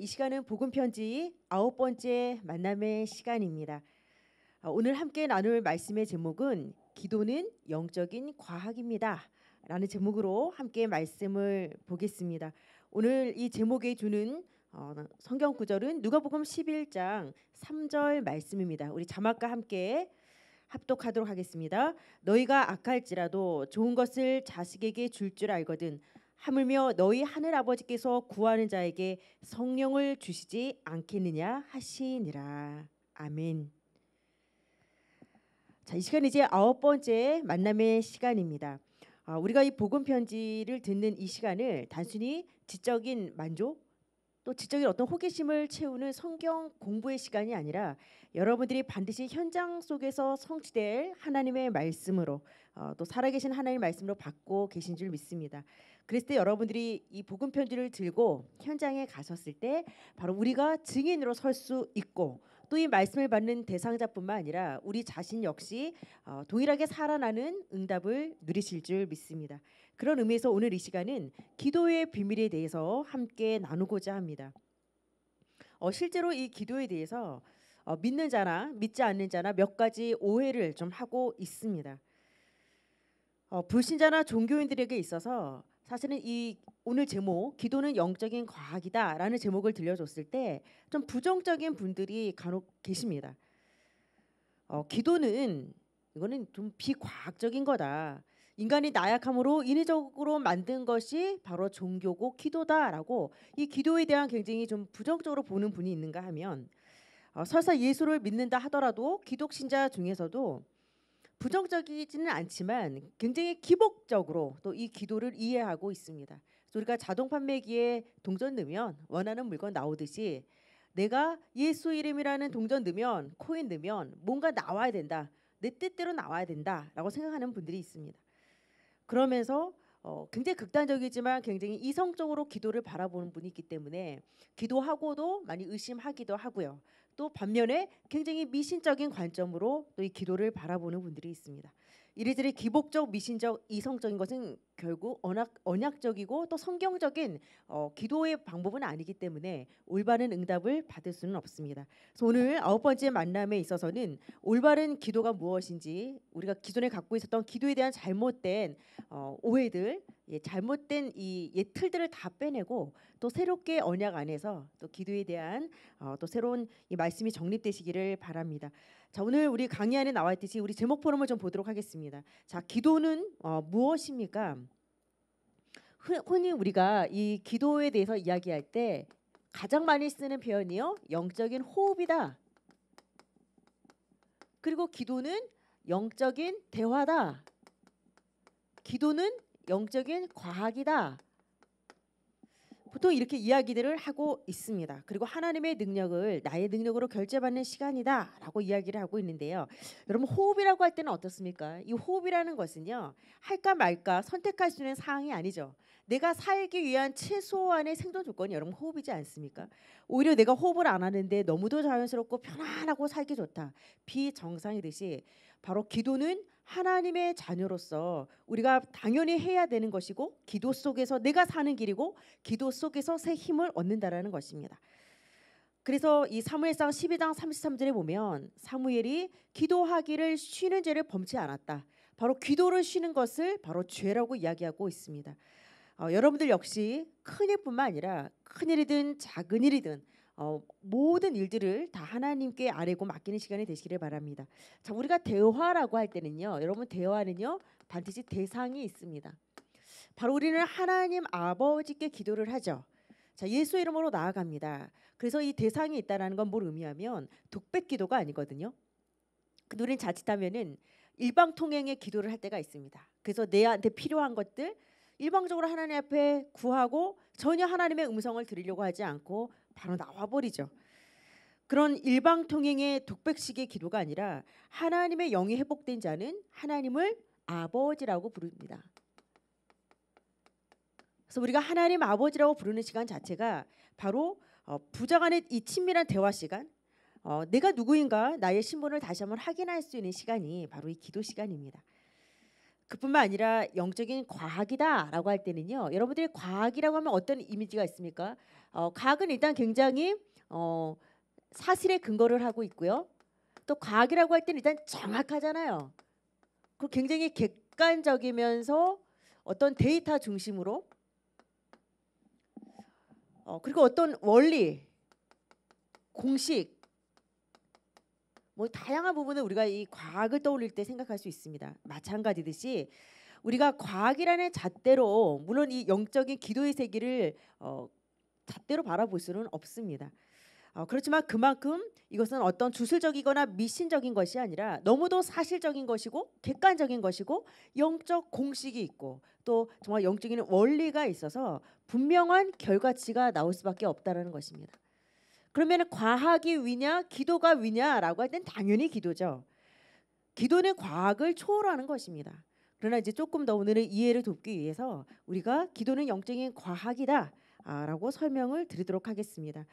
이 시간은 복음 편지 아홉 번째 만남의 시간입니다. 어, 오늘 함께 나눌 말씀의 제목은 기도는 영적인 과학입니다. 라는 제목으로 함께 말씀을 보겠습니다. 오늘 이 제목에 주는 어, 성경 구절은 누가복음 11장 3절 말씀입니다. 우리 자막과 함께 합독하도록 하겠습니다. 너희가 악할지라도 좋은 것을 자식에게 줄줄 줄 알거든 하물며 너희 하늘 아버지께서 구하는 자에게 성령을 주시지 않겠느냐 하시니라. 아멘. 자, 이 시간 이제 아홉 번째 만남의 시간입니다. 아, 우리가 이 복음 편지를 듣는 이 시간을 단순히 지적인 만족 또 지적인 어떤 호기심을 채우는 성경 공부의 시간이 아니라 여러분들이 반드시 현장 속에서 성취될 하나님의 말씀으로 어, 또 살아계신 하나님의 말씀으로 받고 계신 줄 믿습니다. 그랬을 때 여러분들이 이 복음 편지를 들고 현장에 가셨을 때 바로 우리가 증인으로 설 수 있고 또 이 말씀을 받는 대상자뿐만 아니라 우리 자신 역시 어, 동일하게 살아나는 응답을 누리실 줄 믿습니다. 그런 의미에서 오늘 이 시간은 기도의 비밀에 대해서 함께 나누고자 합니다. 어, 실제로 이 기도에 대해서 어, 믿는 자나 믿지 않는 자나 몇 가지 오해를 좀 하고 있습니다. 어, 불신자나 종교인들에게 있어서 사실은 이 오늘 제목 기도는 영적인 과학이다라는 제목을 들려줬을 때 좀 부정적인 분들이 간혹 계십니다. 어, 기도는 이거는 좀 비과학적인 거다. 인간이 나약함으로 인위적으로 만든 것이 바로 종교고 기도다라고 이 기도에 대한 굉장히 좀 부정적으로 보는 분이 있는가 하면 어, 설사 예수를 믿는다 하더라도 기독 신자 중에서도 부정적이지는 않지만 굉장히 기복적으로 또 이 기도를 이해하고 있습니다. 우리가 자동 판매기에 동전 넣으면 원하는 물건 나오듯이 내가 예수 이름이라는 동전 넣으면 코인 넣으면 뭔가 나와야 된다. 내 뜻대로 나와야 된다라고 생각하는 분들이 있습니다. 그러면서 어, 굉장히 극단적이지만 굉장히 이성적으로 기도를 바라보는 분이 있기 때문에 기도하고도 많이 의심하기도 하고요. 또 반면에 굉장히 미신적인 관점으로 또 이 기도를 바라보는 분들이 있습니다. 이리저리 기복적, 미신적, 이성적인 것은 결국 언약, 언약적이고 또 성경적인 어, 기도의 방법은 아니기 때문에 올바른 응답을 받을 수는 없습니다. 그래서 오늘 아홉 번째 만남에 있어서는 올바른 기도가 무엇인지 우리가 기존에 갖고 있었던 기도에 대한 잘못된 어, 오해들 예, 잘못된 이 예틀들을 다 빼내고 또 새롭게 언약 안에서 또 기도에 대한 어, 또 새로운 이 말씀이 정립되시기를 바랍니다. 자 오늘 우리 강의 안에 나와 있듯이 우리 제목 포럼을 좀 보도록 하겠습니다. 자 기도는 어, 무엇입니까? 흔히 우리가 이 기도에 대해서 이야기할 때 가장 많이 쓰는 표현이요 영적인 호흡이다. 그리고 기도는 영적인 대화다. 기도는 영적인 과학이다. 보통 이렇게 이야기들을 하고 있습니다. 그리고 하나님의 능력을 나의 능력으로 결제받는 시간이다라고 이야기를 하고 있는데요. 여러분 호흡이라고 할 때는 어떻습니까? 이 호흡이라는 것은요. 할까 말까 선택할 수 있는 사항이 아니죠. 내가 살기 위한 최소한의 생존 조건이 여러분 호흡이지 않습니까? 오히려 내가 호흡을 안 하는데 너무도 자연스럽고 편안하고 살기 좋다. 비정상이듯이 바로 기도는 하나님의 자녀로서 우리가 당연히 해야 되는 것이고 기도 속에서 내가 사는 길이고 기도 속에서 새 힘을 얻는다라는 것입니다. 그래서 이 사무엘상 12장 33절에 보면 사무엘이 기도하기를 쉬는 죄를 범치 않았다. 바로 기도를 쉬는 것을 바로 죄라고 이야기하고 있습니다. 어, 여러분들 역시 큰 일뿐만 아니라 큰 일이든 작은 일이든 어, 모든 일들을 다 하나님께 아뢰고 맡기는 시간이 되시기를 바랍니다. 자, 우리가 대화라고 할 때는요, 여러분 대화는요 반드시 대상이 있습니다. 바로 우리는 하나님 아버지께 기도를 하죠. 자, 예수 이름으로 나아갑니다. 그래서 이 대상이 있다라는 건 뭘 의미하면 독백 기도가 아니거든요. 근데 우리는 자칫하면은 일방 통행의 기도를 할 때가 있습니다. 그래서 내한테 필요한 것들 일방적으로 하나님 앞에 구하고 전혀 하나님의 음성을 들으려고 하지 않고 바로 나와버리죠. 그런 일방 통행의 독백식의 기도가 아니라 하나님의 영이 회복된 자는 하나님을 아버지라고 부릅니다. 그래서 우리가 하나님 아버지라고 부르는 시간 자체가 바로 어, 부자간의 이 친밀한 대화 시간, 어, 내가 누구인가 나의 신분을 다시 한번 확인할 수 있는 시간이 바로 이 기도 시간입니다. 그뿐만 아니라 영적인 과학이다라고 할 때는요. 여러분들이 과학이라고 하면 어떤 이미지가 있습니까? 어, 과학은 일단 굉장히 어, 사실에 근거를 하고 있고요. 또 과학이라고 할 때는 일단 정확하잖아요. 그 굉장히 객관적이면서 어떤 데이터 중심으로 어, 그리고 어떤 원리, 공식 뭐 다양한 부분을 우리가 이 과학을 떠올릴 때 생각할 수 있습니다. 마찬가지듯이 우리가 과학이라는 잣대로 물론 이 영적인 기도의 세계를 어, 잣대로 바라볼 수는 없습니다. 어, 그렇지만 그만큼 이것은 어떤 주술적이거나 미신적인 것이 아니라 너무도 사실적인 것이고 객관적인 것이고 영적 공식이 있고 또 정말 영적인 원리가 있어서 분명한 결과치가 나올 수밖에 없다라는 것입니다. 그러면 과학이 위냐 기도가 위냐라고 할 땐 당연히 기도죠. 기도는 과학을 초월하는 것입니다. 그러나 이제 조금 더 오늘의 이해를 돕기 위해서 우리가 기도는 영적인 과학이다. 아, 라고 설명을 드리도록 하겠습니다.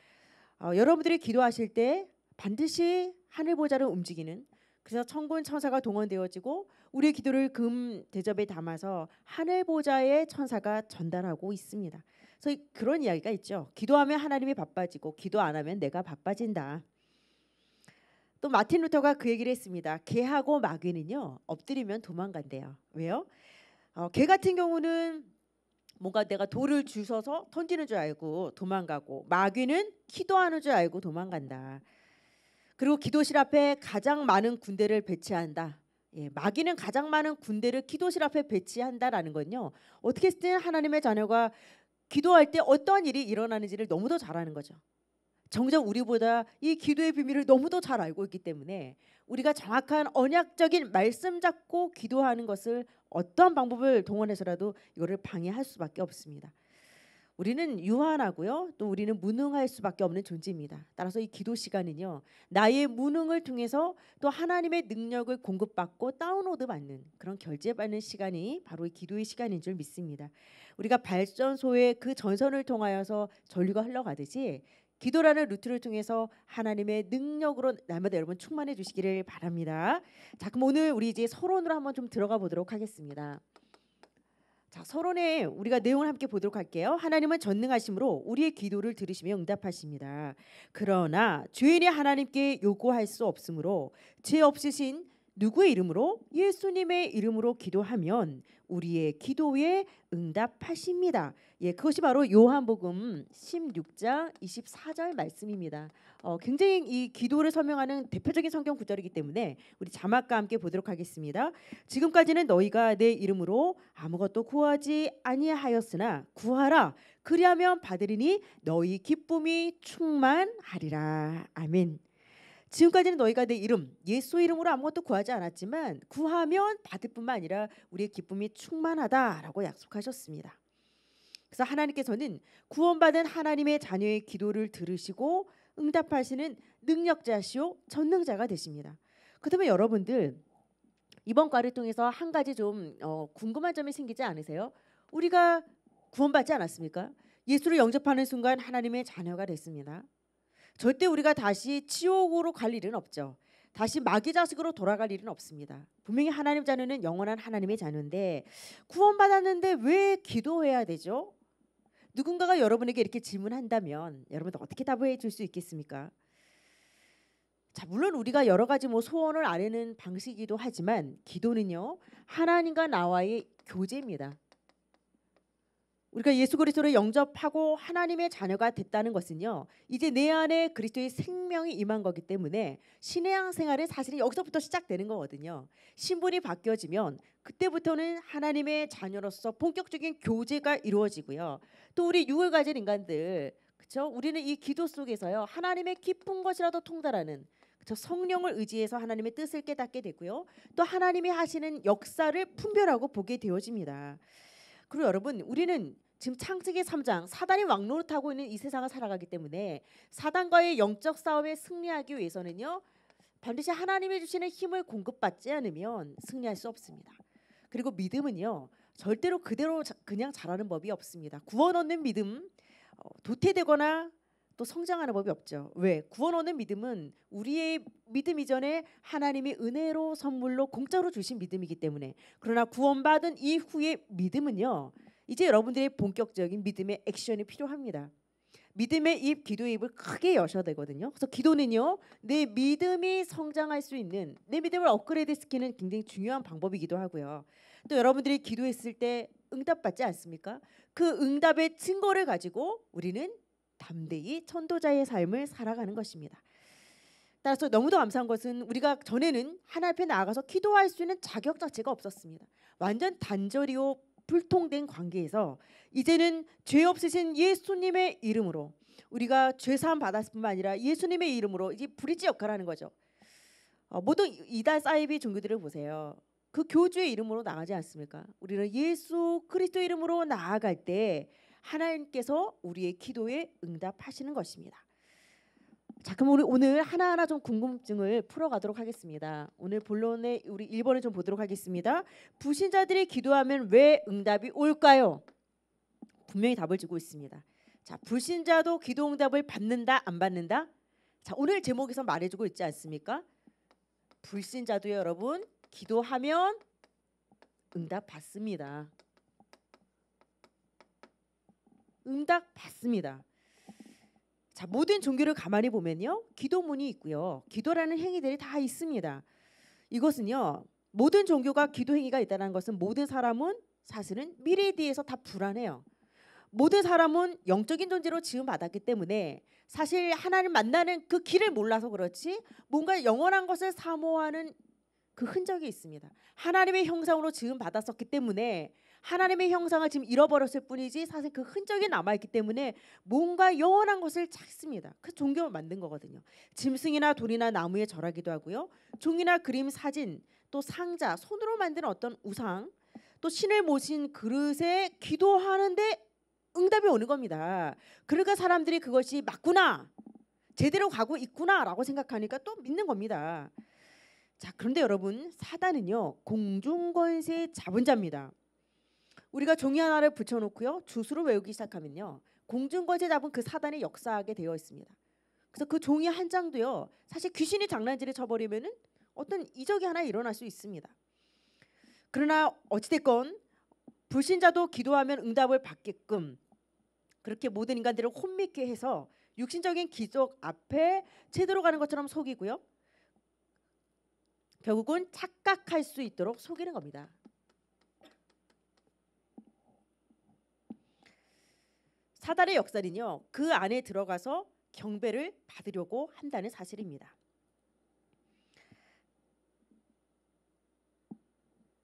어, 여러분들이 기도하실 때 반드시 하늘 보좌를 움직이는 그래서 천군 천사가 동원되어지고 우리의 기도를 금 대접에 담아서 하늘 보좌의 천사가 전달하고 있습니다. 그래서 그런 이야기가 있죠. 기도하면 하나님이 바빠지고 기도 안 하면 내가 바빠진다. 또 마틴 루터가 그 얘기를 했습니다. 개하고 마귀는요 엎드리면 도망간대요. 왜요? 어, 개 같은 경우는 뭔가 내가 돌을 주워서 던지는 줄 알고 도망가고 마귀는 기도하는 줄 알고 도망간다. 그리고 기도실 앞에 가장 많은 군대를 배치한다. 예, 마귀는 가장 많은 군대를 기도실 앞에 배치한다라는 건요. 어떻게든 하나님의 자녀가 기도할 때 어떠한 일이 일어나는지를 너무도 잘아는 거죠. 정작 우리보다 이 기도의 비밀을 너무도 잘 알고 있기 때문에 우리가 정확한 언약적인 말씀 잡고 기도하는 것을 어떠한 방법을 동원해서라도 이거를 방해할 수밖에 없습니다. 우리는 유한하고요. 또 우리는 무능할 수밖에 없는 존재입니다. 따라서 이 기도 시간은요. 나의 무능을 통해서 또 하나님의 능력을 공급받고 다운로드 받는 그런 결제받는 시간이 바로 이 기도의 시간인 줄 믿습니다. 우리가 발전소의 그 전선을 통하여서 전류가 흘러가듯이 기도라는 루트를 통해서 하나님의 능력으로 날마다 여러분 충만해 주시기를 바랍니다. 자, 그럼 오늘 우리 이제 서론으로 한번 좀 들어가 보도록 하겠습니다. 자, 서론에 우리가 내용을 함께 보도록 할게요. 하나님은 전능하심으로 우리의 기도를 들으시며 응답하십니다. 그러나 죄인이 하나님께 요구할 수 없으므로 죄 없으신 누구의 이름으로? 예수님의 이름으로 기도하면 우리의 기도에 응답하십니다. 예, 그것이 바로 요한복음 16장 24절 말씀입니다. 어, 굉장히 이 기도를 설명하는 대표적인 성경 구절이기 때문에 우리 자막과 함께 보도록 하겠습니다. 지금까지는 너희가 내 이름으로 아무것도 구하지 아니하였으나 구하라 그리하면 받으리니 너희 기쁨이 충만하리라. 아멘. 지금까지는 너희가 내 이름 예수 이름으로 아무것도 구하지 않았지만 구하면 받을 뿐만 아니라 우리의 기쁨이 충만하다라고 약속하셨습니다. 그래서 하나님께서는 구원받은 하나님의 자녀의 기도를 들으시고 응답하시는 능력자시오 전능자가 되십니다. 그렇다면 여러분들 이번 과를 통해서 한 가지 좀 어, 궁금한 점이 생기지 않으세요? 우리가 구원받지 않았습니까? 예수를 영접하는 순간 하나님의 자녀가 됐습니다. 절대 우리가 다시 지옥으로 갈 일은 없죠. 다시 마귀 자식으로 돌아갈 일은 없습니다. 분명히 하나님 자녀는 영원한 하나님의 자녀인데 구원받았는데 왜 기도해야 되죠? 누군가가 여러분에게 이렇게 질문한다면 여러분도 어떻게 답해 줄 수 있겠습니까? 자, 물론 우리가 여러 가지 뭐 소원을 아뢰는 방식이기도 하지만 기도는요. 하나님과 나와의 교제입니다. 우리가 예수 그리스도를 영접하고 하나님의 자녀가 됐다는 것은요. 이제 내 안에 그리스도의 생명이 임한 거기 때문에 신양 생활은 사실은 여기서부터 시작되는 거거든요. 신분이 바뀌어지면 그때부터는 하나님의 자녀로서 본격적인 교제가 이루어지고요. 또 우리 육을 가진 인간들 그렇죠? 우리는 이 기도 속에서요. 하나님의 깊은 것이라도 통달하는 그저 성령을 의지해서 하나님의 뜻을 깨닫게 되고요. 또 하나님이 하시는 역사를 분별하고 보게 되어집니다. 그리고 여러분, 우리는 지금 창세기 3장 사단이 왕노를타고 있는 이 세상을 살아가기 때문에 사단과의 영적 싸움에 승리하기 위해서는요 반드시 하나님이 주시는 힘을 공급받지 않으면 승리할 수 없습니다. 그리고 믿음은요 절대로 그대로 그냥 자라는 법이 없습니다. 구원 얻는 믿음 어, 도태되거나 또 성장하는 법이 없죠. 왜? 구원 얻는 믿음은 우리의 믿음 이전에 하나님이 은혜로 선물로 공짜로 주신 믿음이기 때문에 그러나 구원받은 이후의 믿음은요 이제 여러분들의 본격적인 믿음의 액션이 필요합니다. 믿음의 입, 기도의 입을 크게 여셔야 되거든요. 그래서 기도는요, 내 믿음이 성장할 수 있는 내 믿음을 업그레이드 시키는 굉장히 중요한 방법이기도 하고요. 또 여러분들이 기도했을 때 응답받지 않습니까? 그 응답의 증거를 가지고 우리는 담대히 천도자의 삶을 살아가는 것입니다. 따라서 너무도 감사한 것은 우리가 전에는 하나님 앞에 나아가서 기도할 수 있는 자격 자체가 없었습니다. 완전 단절이요 불통된 관계에서 이제는 죄 없으신 예수님의 이름으로 우리가 죄 사함 받았을 뿐만 아니라 예수님의 이름으로 이제 브릿지 역할을 하는 거죠. 어, 모든 이달 사이비 종교들을 보세요. 그 교주의 이름으로 나가지 않습니까? 우리는 예수 그리스도 이름으로 나아갈 때 하나님께서 우리의 기도에 응답하시는 것입니다. 자, 그럼 우리 오늘 하나하나 좀 궁금증을 풀어가도록 하겠습니다. 오늘 본론에 우리 1번을 좀 보도록 하겠습니다. 불신자들이 기도하면 왜 응답이 올까요? 분명히 답을 주고 있습니다. 자, 불신자도 기도 응답을 받는다 안 받는다? 자, 오늘 제목에서 말해 주고 있지 않습니까? 불신자도 여러분 기도하면 응답 받습니다. 응답 받습니다. 자, 모든 종교를 가만히 보면요. 기도문이 있고요. 기도라는 행위들이 다 있습니다. 이것은요. 모든 종교가 기도 행위가 있다는 것은 모든 사람은 사실은 미래에 대해서 다 불안해요. 모든 사람은 영적인 존재로 지음받았기 때문에 사실 하나님 만나는 그 길을 몰라서 그렇지 뭔가 영원한 것을 사모하는 그 흔적이 있습니다. 하나님의 형상으로 지음받았었기 때문에 하나님의 형상을 지금 잃어버렸을 뿐이지 사실 그 흔적이 남아있기 때문에 뭔가 영원한 것을 찾습니다. 그 종교를 만든 거거든요. 짐승이나 돌이나 나무에 절하기도 하고요. 종이나 그림, 사진, 또 상자, 손으로 만든 어떤 우상, 또 신을 모신 그릇에 기도하는데 응답이 오는 겁니다. 그러니까 사람들이 그것이 맞구나, 제대로 가고 있구나라고 생각하니까 또 믿는 겁니다. 자, 그런데 여러분 사단은요 공중 권세 자본자입니다. 우리가 종이 하나를 붙여놓고요 주수를 외우기 시작하면요 공중권세 잡은 그 사단이 역사하게 되어 있습니다. 그래서 그 종이 한 장도요 사실 귀신이 장난질을 쳐버리면은 어떤 이적이 하나 일어날 수 있습니다. 그러나 어찌됐건 불신자도 기도하면 응답을 받게끔 그렇게 모든 인간들을 혼미케 해서 육신적인 기적 앞에 제대로 가는 것처럼 속이고요. 결국은 착각할 수 있도록 속이는 겁니다. 사달의역살는요그 안에 들어가서 경배를 받으려고 한다는 사실입니다.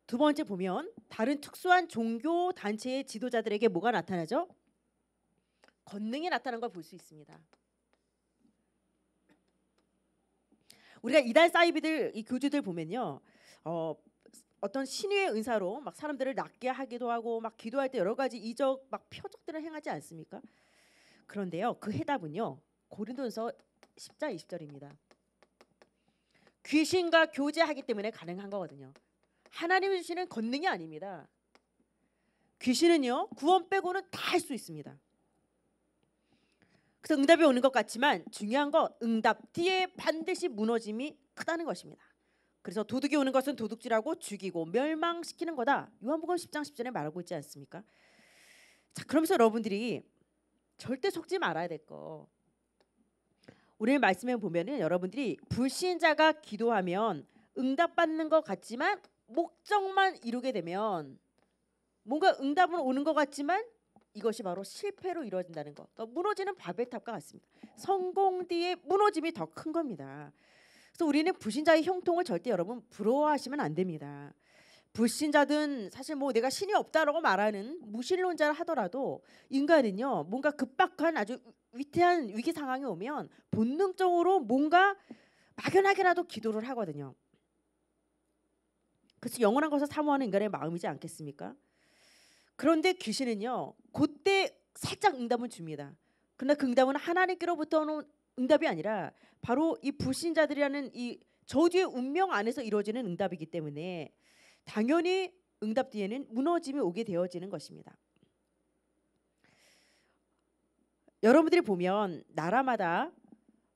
두 번째 보면 다른 특수한 종교 단체의 지도자들에게 뭐가 나타나죠? 권능이 나타난 걸 볼 수 있습니다. 우리가 이단 사이비들 이 교주들 보면요, 어, 어떤 신유의 은사로 막 사람들을 낫게 하기도 하고 막 기도할 때 여러 가지 이적 막 표적들을 행하지 않습니까? 그런데요. 그 해답은요. 고린도서 10장 20절입니다. 귀신과 교제하기 때문에 가능한 거거든요. 하나님이 주시는 권능이 아닙니다. 귀신은요. 구원 빼고는 다 할 수 있습니다. 그래서 응답이 오는 것 같지만 중요한 건 응답 뒤에 반드시 무너짐이 크다는 것입니다. 그래서 도둑이 오는 것은 도둑질하고 죽이고 멸망시키는 거다. 요한복음 10장 10절에 말하고 있지 않습니까? 자, 그러면서 여러분들이 절대 속지 말아야 될 거. 오늘 말씀에 보면은 여러분들이 불신자가 기도하면 응답받는 것 같지만 목적만 이루게 되면 뭔가 응답은 오는 것 같지만 이것이 바로 실패로 이루어진다는 것. 무너지는 바벨탑과 같습니다. 성공 뒤에 무너짐이 더 큰 겁니다. 그래서 우리는 불신자의 형통을 절대 여러분 부러워하시면 안 됩니다. 불신자든 사실 뭐 내가 신이 없다라고 말하는 무신론자를 하더라도 인간은요 뭔가 급박한 아주 위태한 위기 상황이 오면 본능적으로 뭔가 막연하게라도 기도를 하거든요. 그래서 영원한 것을 사모하는 인간의 마음이지 않겠습니까? 그런데 귀신은요 그때 살짝 응답은 줍니다. 그러나 그 응답은 하나님께로부터 는 응답이 아니라 바로 이 불신자들이라는 이 저주의 운명 안에서 이루어지는 응답이기 때문에 당연히 응답 뒤에는 무너짐이 오게 되어지는 것입니다. 여러분들이 보면 나라마다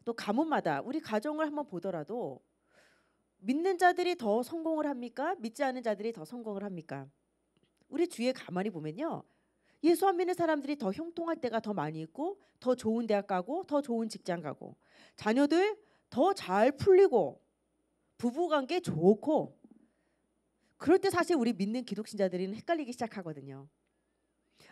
또 가문마다 우리 가정을 한번 보더라도 믿는 자들이 더 성공을 합니까? 믿지 않은 자들이 더 성공을 합니까? 우리 주위에 가만히 보면요. 예수 안 믿는 사람들이 더 형통할 때가 더 많이 있고 더 좋은 대학 가고 더 좋은 직장 가고 자녀들 더 잘 풀리고 부부관계 좋고 그럴 때 사실 우리 믿는 기독신자들은 헷갈리기 시작하거든요.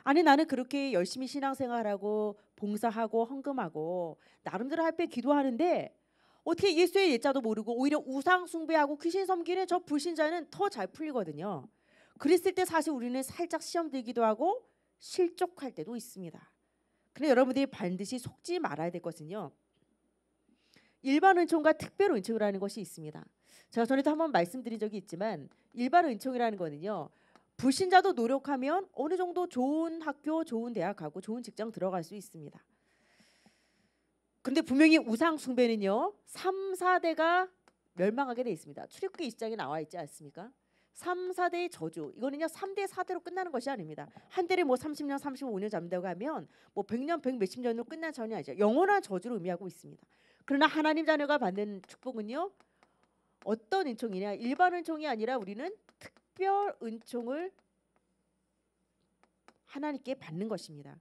아니 나는 그렇게 열심히 신앙생활하고 봉사하고 헌금하고 나름대로 할 때 기도하는데 어떻게 예수의 예자도 모르고 오히려 우상 숭배하고 귀신 섬기는 저 불신자는 더 잘 풀리거든요. 그랬을 때 사실 우리는 살짝 시험 들기도 하고 실족할 때도 있습니다. 그런데 여러분들이 반드시 속지 말아야 될 것은요. 일반 은총과 특별 은총이라는 것이 있습니다. 제가 전에도 한번 말씀드린 적이 있지만 일반 은총이라는 거는요. 불신자도 노력하면 어느 정도 좋은 학교, 좋은 대학 가고 좋은 직장 들어갈 수 있습니다. 근데 분명히 우상 숭배는요. 3, 4대가 멸망하게 돼 있습니다. 출입국의 2장에 나와 있지 않습니까? 3, 4대의 저주. 이거는요. 3대, 4대로 끝나는 것이 아닙니다. 한 대를 뭐 30년, 35년 잡는다고 하면 뭐 100년, 100 몇십 년으로 끝난 전이 아니죠. 영원한 저주를 의미하고 있습니다. 그러나 하나님 자녀가 받는 축복은요. 어떤 은총이냐? 일반 은총이 아니라 우리는 특별 은총을 하나님께 받는 것입니다.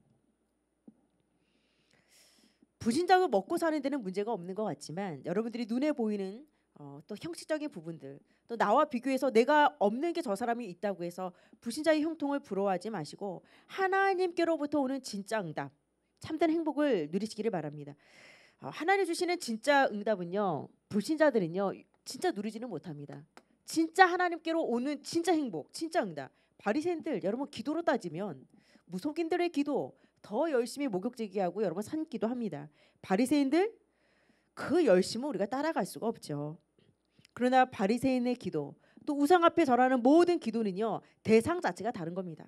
부신장을 먹고 사는 데는 문제가 없는 것 같지만 여러분들이 눈에 보이는 어, 또 형식적인 부분들 또 나와 비교해서 내가 없는 게 저 사람이 있다고 해서 불신자의 형통을 부러워하지 마시고 하나님께로부터 오는 진짜 응답 참된 행복을 누리시기를 바랍니다. 어, 하나님 주시는 진짜 응답은요 불신자들은요 진짜 누리지는 못합니다. 진짜 하나님께로 오는 진짜 행복 진짜 응답 바리새인들 여러분 기도로 따지면 무속인들의 기도 더 열심히 목욕 제기하고 여러분 산기도 합니다. 바리새인들 그 열심을 우리가 따라갈 수가 없죠. 그러나 바리새인의 기도 또 우상 앞에 절하는 모든 기도는요 대상 자체가 다른 겁니다.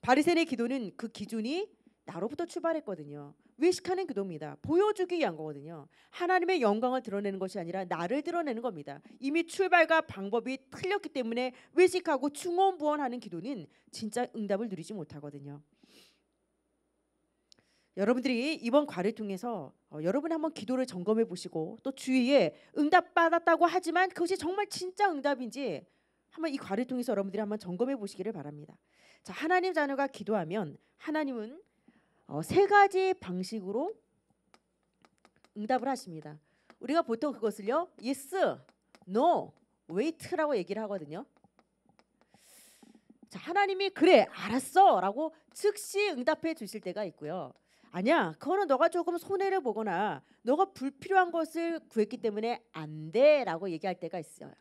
바리새인의 기도는 그 기준이 나로부터 출발했거든요. 외식하는 기도입니다. 보여주기 위한 거거든요. 하나님의 영광을 드러내는 것이 아니라 나를 드러내는 겁니다. 이미 출발과 방법이 틀렸기 때문에 외식하고 충원부원하는 기도는 진짜 응답을 누리지 못하거든요. 여러분들이 이번 과를 통해서 어, 여러분이 한번 기도를 점검해 보시고 또 주위에 응답 받았다고 하지만 그것이 정말 진짜 응답인지 한번 이 과를 통해서 여러분들이 한번 점검해 보시기를 바랍니다. 자, 하나님 자녀가 기도하면 하나님은 어, 세 가지 방식으로 응답을 하십니다. 우리가 보통 그것을요, yes, no, wait라고 얘기를 하거든요. 자, 하나님이 그래, 알았어라고 즉시 응답해 주실 때가 있고요. 아니야. 그거는 너가 조금 손해를 보거나 너가 불필요한 것을 구했기 때문에 안 돼라고 얘기할 때가 있어요.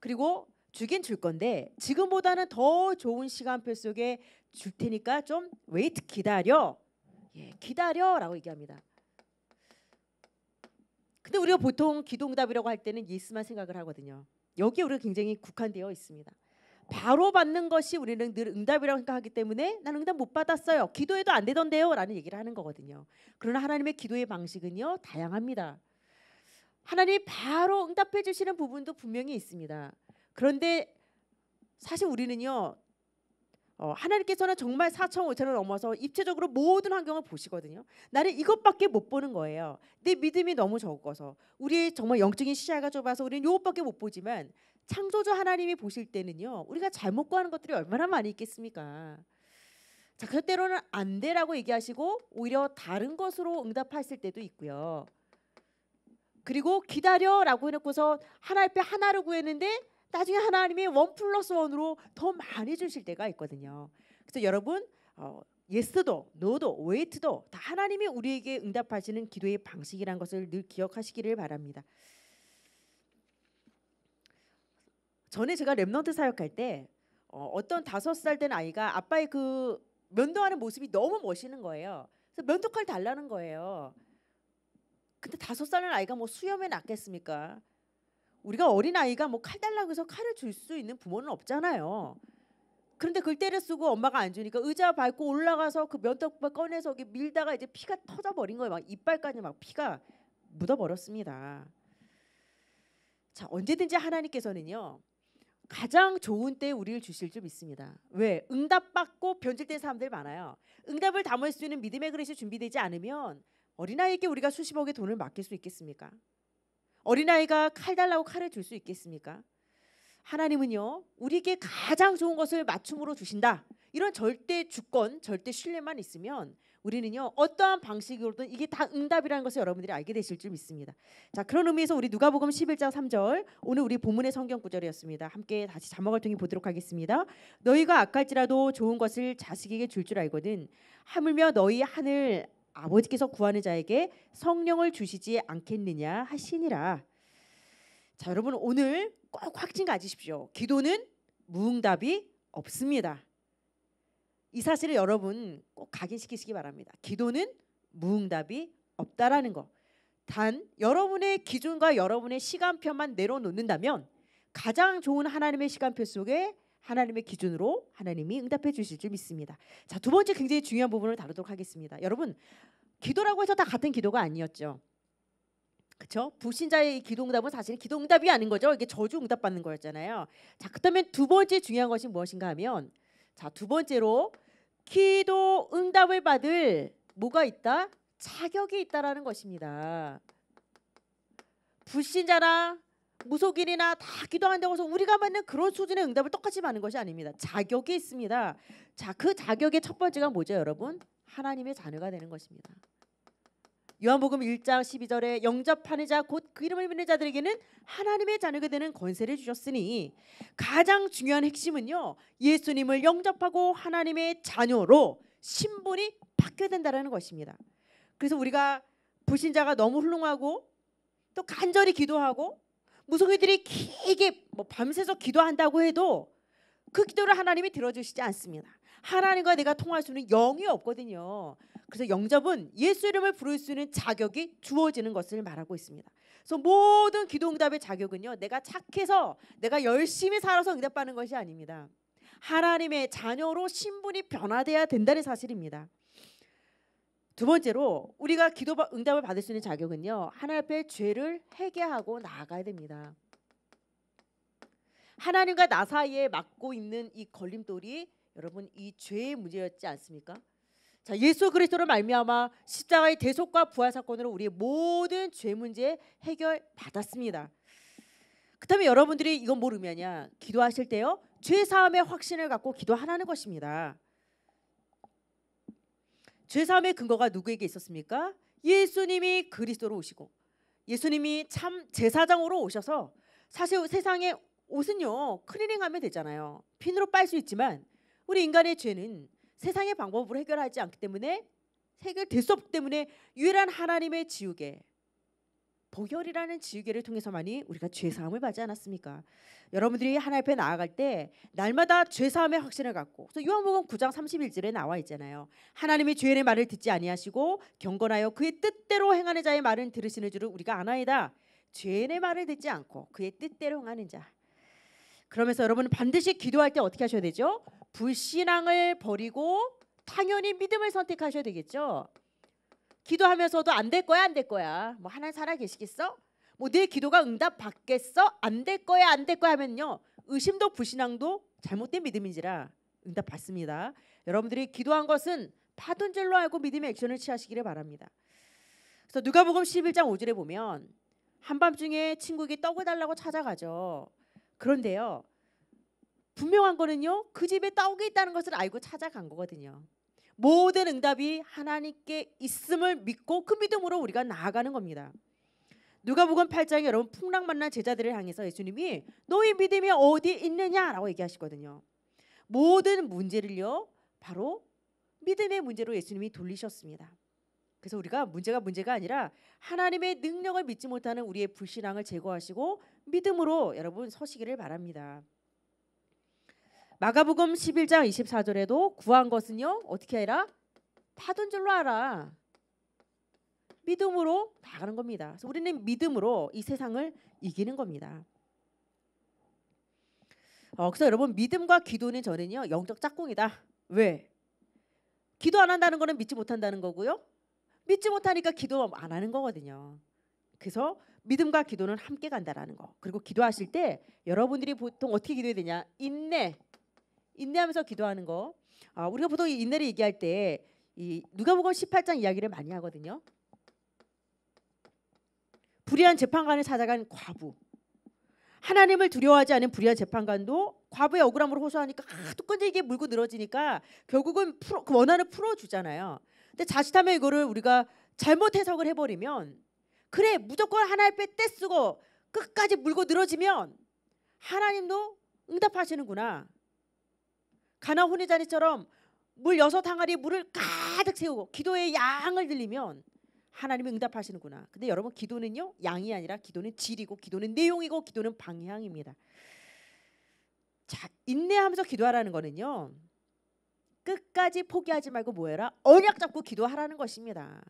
그리고 주긴 줄 건데 지금보다는 더 좋은 시간표 속에 줄 테니까 좀 웨이트 기다려. 예, 기다려라고 얘기합니다. 근데 우리가 보통 기동답이라고할 때는 예스만 생각을 하거든요. 여기에 우리가 굉장히 국한되어 있습니다. 바로 받는 것이 우리는 늘 응답이라고 생각하기 때문에 나는 응답 못 받았어요. 기도해도 안 되던데요. 라는 얘기를 하는 거거든요. 그러나 하나님의 기도의 방식은요. 다양합니다. 하나님 바로 응답해 주시는 부분도 분명히 있습니다. 그런데 사실 우리는요. 어, 하나님께서는 정말 4천 5천을 넘어서 입체적으로 모든 환경을 보시거든요. 나는 이것밖에 못 보는 거예요. 내 믿음이 너무 적어서 우리 정말 영적인 시야가 좁아서 우리는 이것밖에 못 보지만 창조주 하나님이 보실 때는요. 우리가 잘못 구하는 것들이 얼마나 많이 있겠습니까? 자, 그때로는 안 돼라고 얘기하시고 오히려 다른 것으로 응답하실 때도 있고요. 그리고 기다려라고 해놓고서 하나 앞에 하나를 구했는데 나중에 하나님이 원 플러스 원으로 더 많이 주실 때가 있거든요. 그래서 여러분 어, 예스도 노도 웨이트도 다 하나님이 우리에게 응답하시는 기도의 방식이란 것을 늘 기억하시기를 바랍니다. 전에 제가 랩런트 사역할 때 어, 떤 다섯 살 된 아이가 아빠의 그 면도하는 모습이 너무 멋있는 거예요. 그래서 면도칼 달라는 거예요. 근데 다섯 살은 아이가 뭐 수염에 낫겠습니까? 우리가 어린 아이가 뭐 칼 달라고 해서 칼을 줄 수 있는 부모는 없잖아요. 그런데 그걸 때려 쓰고 엄마가 안 주니까 의자 밟고 올라가서 그 면도칼 꺼내서 밀다가 이제 피가 터져 버린 거예요. 막 이빨까지 막 피가 묻어 버렸습니다. 자, 언제든지 하나님께서는요. 가장 좋은 때 우리를 주실 줄 믿습니다. 왜? 응답받고 변질된 사람들 많아요. 응답을 담을 수 있는 믿음의 그릇이 준비되지 않으면 어린아이에게 우리가 수십억의 돈을 맡길 수 있겠습니까? 어린아이가 칼 달라고 칼을 줄 수 있겠습니까? 하나님은요 우리에게 가장 좋은 것을 맞춤으로 주신다 이런 절대 주권 절대 신뢰만 있으면 우리는요 어떠한 방식으로든 이게 다 응답이라는 것을 여러분들이 알게 되실 줄 믿습니다. 자 그런 의미에서 우리 누가복음 11장 3절 오늘 우리 본문의 성경 구절이었습니다. 함께 다시 자막을 통해 보도록 하겠습니다. 너희가 악할지라도 좋은 것을 자식에게 줄줄 줄 알거든 하물며 너희 하늘 아버지께서 구하는 자에게 성령을 주시지 않겠느냐 하시니라. 자 여러분 오늘 꼭 확신 가지십시오. 기도는 무응답이 없습니다. 이 사실을 여러분 꼭 각인시키시기 바랍니다. 기도는 무응답이 없다라는 것. 단 여러분의 기준과 여러분의 시간표만 내려놓는다면 가장 좋은 하나님의 시간표 속에 하나님의 기준으로 하나님이 응답해 주실 줄 믿습니다. 자, 두 번째 굉장히 중요한 부분을 다루도록 하겠습니다. 여러분, 기도라고 해서 다 같은 기도가 아니었죠. 그렇죠? 불신자의 기도 응답은 사실 기도 응답이 아닌 거죠. 이게 저주 응답 받는 거였잖아요. 자, 그다음에 두 번째 중요한 것이 무엇인가 하면 자, 두 번째로 기도 응답을 받을 뭐가 있다? 자격이 있다라는 것입니다. 불신자나 무속인이나 다 기도한다고 해서 우리가 받는 그런 수준의 응답을 똑같이 받는 것이 아닙니다. 자격이 있습니다. 자, 그 자격의 첫 번째가 뭐죠, 여러분? 하나님의 자녀가 되는 것입니다. 요한복음 1장 12절에 영접하는 자 곧 그 이름을 믿는 자들에게는 하나님의 자녀가 되는 권세를 주셨으니 가장 중요한 핵심은요. 예수님을 영접하고 하나님의 자녀로 신분이 바뀌어 된다라는 것입니다. 그래서 우리가 불신자가 너무 훌륭하고 또 간절히 기도하고 무속인들이 길게 뭐 밤새서 기도한다고 해도 그 기도를 하나님이 들어주시지 않습니다. 하나님과 내가 통할 수는 영이 없거든요. 그래서 영접은 예수 이름을 부를 수 있는 자격이 주어지는 것을 말하고 있습니다. 그래서 모든 기도 응답의 자격은요. 내가 착해서 내가 열심히 살아서 응답받는 것이 아닙니다. 하나님의 자녀로 신분이 변화돼야 된다는 사실입니다. 두 번째로 우리가 기도 응답을 받을 수 있는 자격은요. 하나님 앞에 죄를 회개하고 나아가야 됩니다. 하나님과 나 사이에 막고 있는 이 걸림돌이 여러분 이 죄의 문제였지 않습니까? 자, 예수 그리스도로 말미암아 십자가의 대속과 부활 사건으로 우리의 모든 죄 문제 해결 받았습니다. 그다음에 여러분들이 이건 뭘의미냐 기도하실 때요. 죄 사함의 확신을 갖고 기도하라는 것입니다. 죄 사함의 근거가 누구에게 있었습니까? 예수님이 그리스도로 오시고 예수님이 참 제사장으로 오셔서 사실 세상에 옷은요 클리닝하면 되잖아요. 핀으로 빨 수 있지만 우리 인간의 죄는 세상의 방법으로 해결하지 않기 때문에 해결될 수 없기 때문에 유일한 하나님의 지우개 보혈이라는 지우개를 통해서만이 우리가 죄 사함을 받지 않았습니까? 여러분들이 하나님 앞에 나아갈 때 날마다 죄 사함의 확신을 갖고 그래서 요한복음 9장 31절에 나와 있잖아요. 하나님이 죄인의 말을 듣지 아니하시고 경건하여 그의 뜻대로 행하는 자의 말은 들으시는 줄을 우리가 아나이다. 죄인의 말을 듣지 않고 그의 뜻대로 행하는 자. 그러면서 여러분은 반드시 기도할 때 어떻게 하셔야 되죠? 불신앙을 버리고 당연히 믿음을 선택하셔야 되겠죠. 기도하면서도 안 될 거야 안 될 거야. 뭐 하나님 살아 계시겠어? 뭐 내 기도가 응답 받겠어? 안 될 거야 안 될 거야 하면요. 의심도 불신앙도 잘못된 믿음인지라 응답 받습니다. 여러분들이 기도한 것은 받은 줄로 알고 믿음의 액션을 취하시기를 바랍니다. 그래서 누가복음 11장 5절에 보면 한밤중에 친구에게 떡을 달라고 찾아가죠. 그런데요. 분명한 거는요. 그 집에 떡이 있다는 것을 알고 찾아간 거거든요. 모든 응답이 하나님께 있음을 믿고 그 믿음으로 우리가 나아가는 겁니다. 누가복음 8장에 여러분 풍랑 만난 제자들을 향해서 예수님이 너희 믿음이 어디 있느냐라고 얘기하시거든요. 모든 문제를요. 바로 믿음의 문제로 예수님이 돌리셨습니다. 그래서 우리가 문제가 문제가 아니라 하나님의 능력을 믿지 못하는 우리의 불신앙을 제거하시고 믿음으로 여러분 서시기를 바랍니다. 마가복음 11장 24절에도 구한 것은요 어떻게 해라 받은 줄로 알아 믿음으로 나가는 겁니다. 그래서 우리는 믿음으로 이 세상을 이기는 겁니다. 어, 그래서 여러분 믿음과 기도는 저는요 영적 짝꿍이다. 왜? 기도 안 한다는 거는 믿지 못한다는 거고요. 믿지 못하니까 기도 안 하는 거거든요. 그래서 믿음과 기도는 함께 간다라는 거. 그리고 기도하실 때 여러분들이 보통 어떻게 기도해야 되냐? 인내, 인내하면서 기도하는 거. 아, 우리가 보통 인내를 얘기할 때 이 누가복음 18장 이야기를 많이 하거든요. 불의한 재판관을 찾아간 과부. 하나님을 두려워하지 않은 불의한 재판관도 과부의 억울함으로 호소하니까 하도 아, 끈질이게 물고 늘어지니까 결국은 풀어, 그 원한을 풀어주잖아요. 근데 자칫하면 이거를 우리가 잘못 해석을 해버리면 그래 무조건 하나의 빼 떼쓰고 끝까지 물고 늘어지면 하나님도 응답하시는구나 가나 혼인자리처럼물 여섯 항아리 물을 가득 채우고 기도의 양을 들리면 하나님이 응답하시는구나. 근데 여러분 기도는요 양이 아니라 기도는 질이고 기도는 내용이고 기도는 방향입니다. 자 인내하면서 기도하라는 거는요 끝까지 포기하지 말고 뭐해라 언약 잡고 기도하라는 것입니다.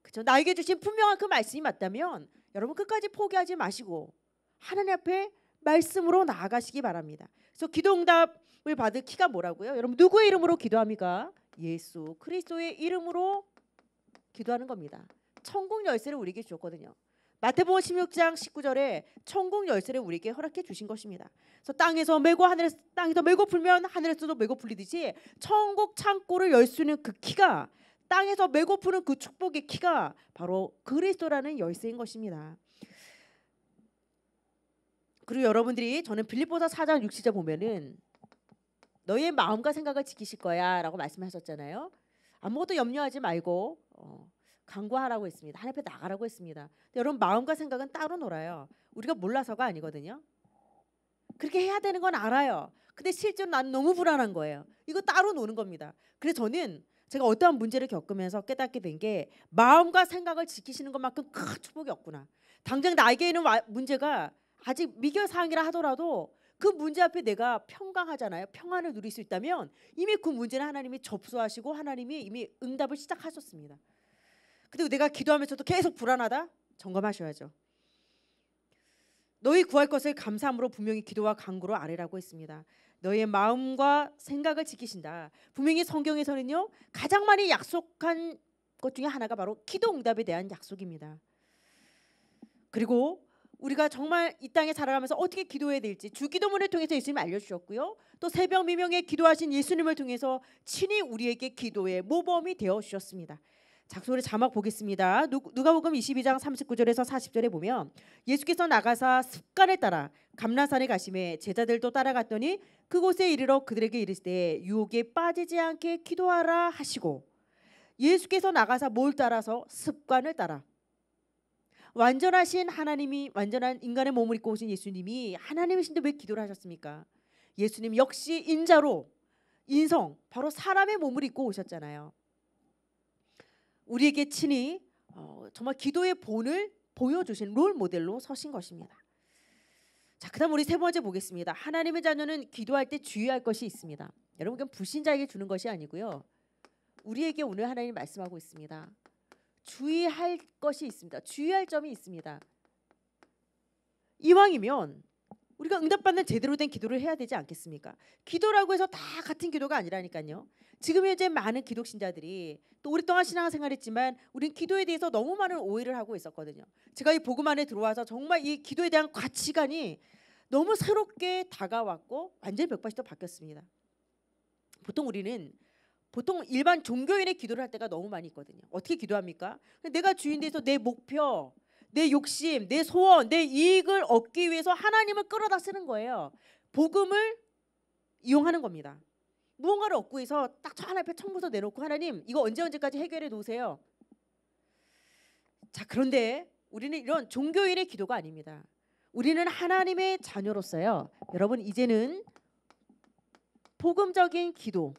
그죠? 나에게 주신 분명한 그 말씀이 맞다면 여러분 끝까지 포기하지 마시고 하나님 앞에 말씀으로 나아가시기 바랍니다. 그래서 기도응답 받은 키가 뭐라고요? 여러분 누구의 이름으로 기도합니까? 예수 그리스도의 이름으로 기도하는 겁니다. 천국 열쇠를 우리에게 주었거든요. 마태복음 16장 19절에 천국 열쇠를 우리에게 허락해 주신 것입니다. 그래서 땅에서 메고 하늘에서 땅에서 메고 불면 하늘에서도 메고 불리듯이 천국 창고를 열 수 있는 그 키가 땅에서 메고 푸는 그 축복의 키가 바로 그리스도라는 열쇠인 것입니다. 그리고 여러분들이 저는 빌립보서 4장 6절에 보면은 너의 마음과 생각을 지키실 거야라고 말씀하셨잖아요. 아무것도 염려하지 말고 어, 강구하라고 했습니다. 하나님 앞에 나가라고 했습니다. 여러분 마음과 생각은 따로 놀아요. 우리가 몰라서가 아니거든요. 그렇게 해야 되는 건 알아요. 근데 실제로 난 너무 불안한 거예요. 이거 따로 노는 겁니다. 그래서 저는 제가 어떠한 문제를 겪으면서 깨닫게 된 게 마음과 생각을 지키시는 것만큼 큰 축복이 없구나. 당장 나에게 있는 문제가 아직 미결 사항이라 하더라도 그 문제 앞에 내가 평강하잖아요. 평안을 누릴 수 있다면 이미 그 문제는 하나님이 접수하시고 하나님이 이미 응답을 시작하셨습니다. 그 근데 내가 기도하면서도 계속 불안하다? 점검하셔야죠. 너희 구할 것을 감사함으로 분명히 기도와 간구로 아뢰라고 했습니다. 너희의 마음과 생각을 지키신다. 분명히 성경에서는요. 가장 많이 약속한 것 중에 하나가 바로 기도 응답에 대한 약속입니다. 그리고 우리가 정말 이 땅에 살아가면서 어떻게 기도해야 될지 주기도문을 통해서 예수님 알려주셨고요. 또 새벽 미명에 기도하신 예수님을 통해서 친히 우리에게 기도의 모범이 되어 주셨습니다. 작소리 자막 보겠습니다. 누가복음 22장 39절에서 40절에 보면 예수께서 나가사 습관을 따라 감라산에 가심에 제자들도 따라갔더니 그곳에 이르러 그들에게 이르시되 유혹에 빠지지 않게 기도하라 하시고 예수께서 나가사 뭘 따라서 습관을 따라 완전하신 하나님이 완전한 인간의 몸을 입고 오신 예수님이 하나님이신데 왜 기도를 하셨습니까? 예수님 역시 인자로 인성 바로 사람의 몸을 입고 오셨잖아요. 우리에게 친히 어, 정말 기도의 본을 보여주신 롤 모델로 서신 것입니다. 자, 그다음 우리 세 번째 보겠습니다. 하나님의 자녀는 기도할 때 주의할 것이 있습니다. 여러분, 그 불신자에게 주는 것이 아니고요. 우리에게 오늘 하나님 말씀하고 있습니다. 주의할 것이 있습니다. 주의할 점이 있습니다. 이왕이면 우리가 응답받는 제대로 된 기도를 해야 되지 않겠습니까? 기도라고 해서 다 같은 기도가 아니라니까요. 지금 현재 많은 기독신자들이 또 오랫동안 신앙생활했지만 우리 기도에 대해서 너무 많은 오해를 하고 있었거든요. 제가 이 복음 안에 들어와서 정말 이 기도에 대한 가치관이 너무 새롭게 다가왔고 완전히 180도 바뀌었습니다. 보통 우리는 보통 일반 종교인의 기도를 할 때가 너무 많이 있거든요. 어떻게 기도합니까? 내가 주인 돼서 내 목표, 내 욕심, 내 소원, 내 이익을 얻기 위해서 하나님을 끌어다 쓰는 거예요. 복음을 이용하는 겁니다. 무언가를 얻고 해서 딱저 하나 앞에 청구서 내놓고 하나님 이거 언제 언제까지 해결해 놓으세요. 자 그런데 우리는 이런 종교인의 기도가 아닙니다. 우리는 하나님의 자녀로서요. 여러분 이제는 복음적인 기도,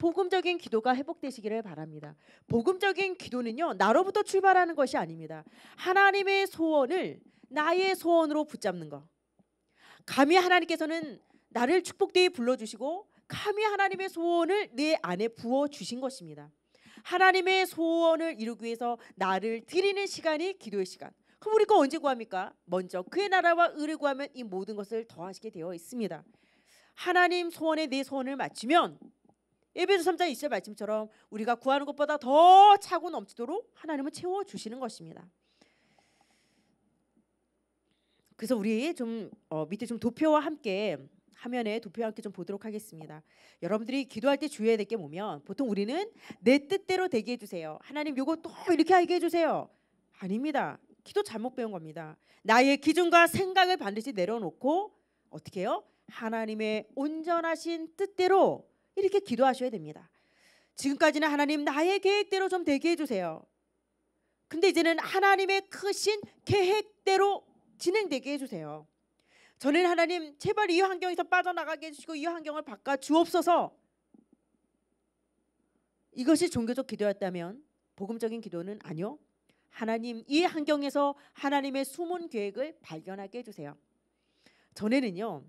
복음적인 기도가 회복되시기를 바랍니다. 복음적인 기도는요, 나로부터 출발하는 것이 아닙니다. 하나님의 소원을 나의 소원으로 붙잡는 것. 감히 하나님께서는 나를 축복되이 불러주시고 감히 하나님의 소원을 내 안에 부어주신 것입니다. 하나님의 소원을 이루기 위해서 나를 드리는 시간이 기도의 시간. 그럼 우리가 언제 구합니까? 먼저 그의 나라와 의를 구하면 이 모든 것을 더하시게 되어 있습니다. 하나님 소원에 내 소원을 맞추면 에베소 3장 2절 말씀처럼 우리가 구하는 것보다 더 차고 넘치도록 하나님은 채워 주시는 것입니다. 그래서 우리 좀 어, 밑에 좀 도표와 함께 화면에 도표와 함께 좀 보도록 하겠습니다. 여러분들이 기도할 때 주의해야 될 게 뭐면 보통 우리는 내 뜻대로 되게 해주세요. 하나님 요거 또 이렇게 하게 해주세요. 아닙니다. 기도 잘못 배운 겁니다. 나의 기준과 생각을 반드시 내려놓고 어떻게 해요? 하나님의 온전하신 뜻대로 이렇게 기도하셔야 됩니다. 지금까지는 하나님 나의 계획대로 좀 되게 해주세요. 근데 이제는 하나님의 크신 계획대로 진행되게 해주세요. 저는 하나님 제발 이 환경에서 빠져나가게 해주시고 이 환경을 바꿔 주옵소서. 이것이 종교적 기도였다면 복음적인 기도는 아니요. 하나님 이 환경에서 하나님의 숨은 계획을 발견하게 해주세요. 전에는요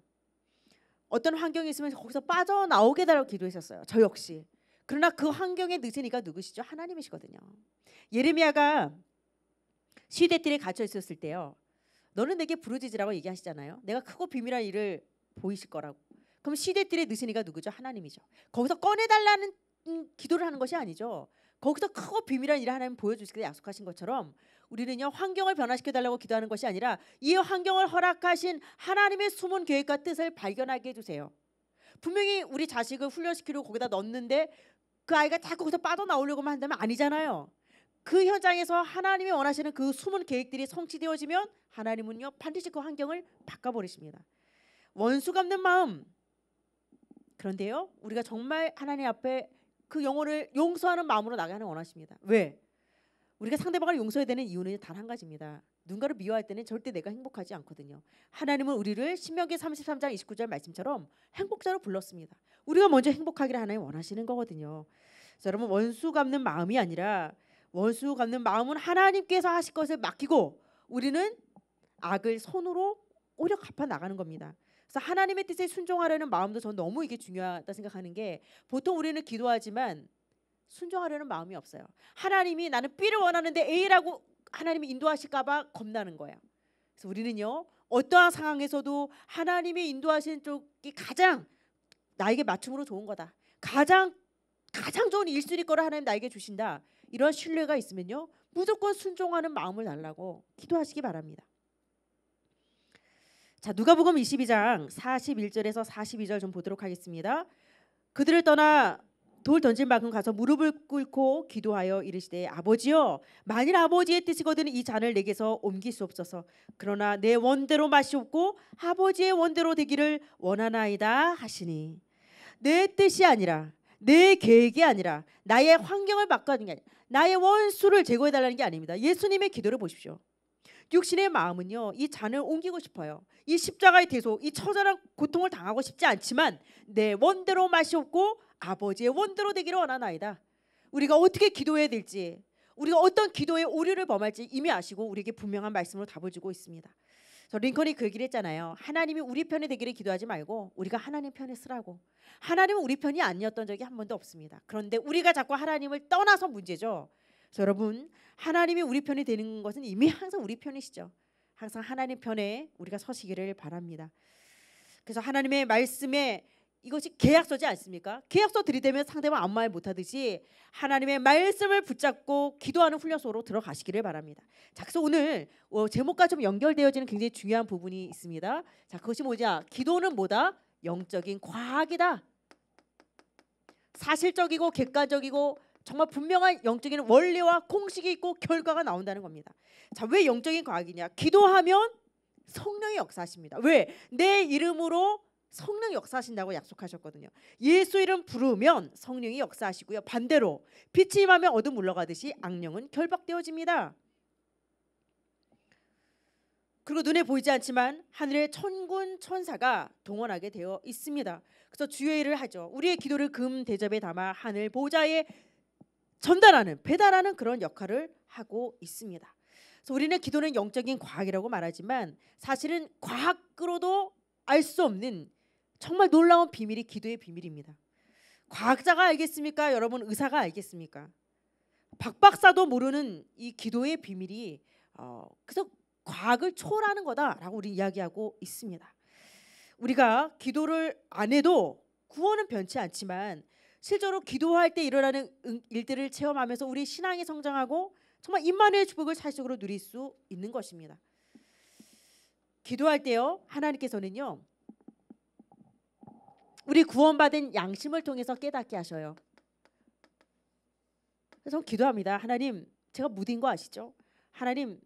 어떤 환경이 있으면 거기서 빠져나오게 달라고 기도했었어요. 저 역시. 그러나 그 환경에 늦으니까 누구시죠? 하나님이시거든요. 예레미야가 시대들에 갇혀 있었을 때요. 너는 내게 부르짖으라고 얘기하시잖아요. 내가 크고 비밀한 일을 보이실 거라고. 그럼 시대들에 늦으니까 누구죠? 하나님이죠. 거기서 꺼내달라는 기도를 하는 것이 아니죠. 거기서 크고 비밀한 일을 하나님 보여주시기로 약속하신 것처럼 우리는요 환경을 변화시켜 달라고 기도하는 것이 아니라 이 환경을 허락하신 하나님의 숨은 계획과 뜻을 발견하게 해주세요. 분명히 우리 자식을 훈련시키려고 거기다 넣는데 그 아이가 자꾸 거기서 빠져나오려고만 한다면 아니잖아요. 그 현장에서 하나님이 원하시는 그 숨은 계획들이 성취되어지면 하나님은요 반드시 그 환경을 바꿔버리십니다. 원수 갚는 마음. 그런데요 우리가 정말 하나님 앞에 그 영혼을 용서하는 마음으로 나가는 원하십니다. 왜? 우리가 상대방을 용서해야 되는 이유는 단 한 가지입니다. 누군가를 미워할 때는 절대 내가 행복하지 않거든요. 하나님은 우리를 신명기 33장 29절 말씀처럼 행복자로 불렀습니다. 우리가 먼저 행복하기를 하나님 원하시는 거거든요. 자, 여러분 원수 갚는 마음이 아니라 원수 갚는 마음은 하나님께서 하실 것을 맡기고 우리는 악을 손으로 오려 갚아 나가는 겁니다. 그래서 하나님의 뜻에 순종하려는 마음도 전 너무 이게 중요하다 생각하는 게 보통 우리는 기도하지만 순종하려는 마음이 없어요. 하나님이 나는 B를 원하는데 A라고 하나님이 인도하실까봐 겁나는 거야. 그래서 우리는요 어떠한 상황에서도 하나님이 인도하신 쪽이 가장 나에게 맞춤으로 좋은 거다. 가장 가장 좋은 일순위 거를 하나님 나에게 주신다. 이런 신뢰가 있으면요 무조건 순종하는 마음을 달라고 기도하시기 바랍니다. 자 누가복음 22장 41절에서 42절 좀 보도록 하겠습니다. 그들을 떠나 돌 던진 만큼 가서 무릎을 꿇고 기도하여 이르시되 아버지여 만일 아버지의 뜻이거든 이 잔을 내게서 옮길 수 없어서 그러나 내 원대로 마시옵고 아버지의 원대로 되기를 원하나이다 하시니 내 뜻이 아니라 내 계획이 아니라 나의 환경을 바꾸는 게 아니라 나의 원수를 제거해 달라는 게 아닙니다. 예수님의 기도를 보십시오. 육신의 마음은요 이 잔을 옮기고 싶어요 이 십자가의 대속 이 처절한 고통을 당하고 싶지 않지만 내 원대로 마시옵고 아버지의 원대로 되기를 원하나이다. 우리가 어떻게 기도해야 될지 우리가 어떤 기도의 오류를 범할지 이미 아시고 우리에게 분명한 말씀으로 답을 주고 있습니다. 저 링컨이 그 얘기를 했잖아요. 하나님이 우리 편에 되기를 기도하지 말고 우리가 하나님 편에 쓰라고. 하나님은 우리 편이 아니었던 적이 한 번도 없습니다. 그런데 우리가 자꾸 하나님을 떠나서 문제죠. 여러분 하나님이 우리 편이 되는 것은 이미 항상 우리 편이시죠. 항상 하나님 편에 우리가 서시기를 바랍니다. 그래서 하나님의 말씀에 이것이 계약서지 않습니까? 계약서 들이대면 상대방 아무 말 못하듯이 하나님의 말씀을 붙잡고 기도하는 훈련소로 들어가시기를 바랍니다. 자, 그래서 오늘 어, 제목과 좀 연결되어지는 굉장히 중요한 부분이 있습니다. 자, 그것이 뭐냐? 기도는 뭐다? 영적인 과학이다. 사실적이고 객관적이고 정말 분명한 영적인 원리와 공식이 있고 결과가 나온다는 겁니다. 자, 왜 영적인 과학이냐? 기도하면 성령의 역사십니다. 왜? 내 이름으로 성령 역사하신다고 약속하셨거든요. 예수 이름 부르면 성령이 역사하시고요. 반대로 빛이 임하면 어둠 물러가듯이 악령은 결박되어집니다. 그리고 눈에 보이지 않지만 하늘의 천군 천사가 동원하게 되어 있습니다. 그래서 주의 일을 하죠. 우리의 기도를 금 대접에 담아 하늘 보좌에 전달하는 배달하는 그런 역할을 하고 있습니다. 그래서 우리는 기도는 영적인 과학이라고 말하지만 사실은 과학으로도 알 수 없는 정말 놀라운 비밀이 기도의 비밀입니다. 과학자가 알겠습니까? 여러분 의사가 알겠습니까? 박 박사도 모르는 이 기도의 비밀이 어, 그래 과학을 초월하는 거다라고 우리 이야기하고 있습니다. 우리가 기도를 안 해도 구원은 변치 않지만 실제로 기도할 때 일어나는 일들을 체험하면서 우리 신앙이 성장하고 정말 임마누 축복을 사실적으로 누릴 수 있는 것입니다. 기도할 때요 하나님께서는요 우리 구원받은 양심을 통해서 깨닫게 하셔요. 그래서 기도합니다. 하나님, 제가 무딘 거 아시죠? 하나님,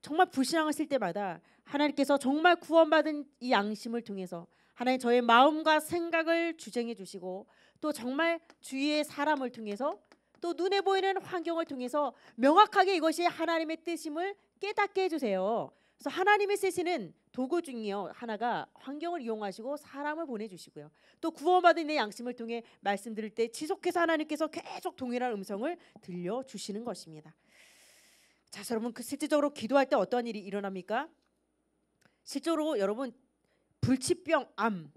정말 불신앙을 쓸 때마다 하나님께서 정말 구원받은 이 양심을 통해서 하나님 저의 마음과 생각을 주장해 주시고 또 정말 주위의 사람을 통해서 또 눈에 보이는 환경을 통해서 명확하게 이것이 하나님의 뜻임을 깨닫게 해주세요. 그래서 하나님이 쓰시는 도구 중이요 하나가 환경을 이용하시고 사람을 보내주시고요. 또 구원받은 내 양심을 통해 말씀 드릴 때 지속해서 하나님께서 계속 동일한 음성을 들려 주시는 것입니다. 자, 여러분 그 실질적으로 기도할 때 어떤 일이 일어납니까? 실제로 여러분 불치병, 암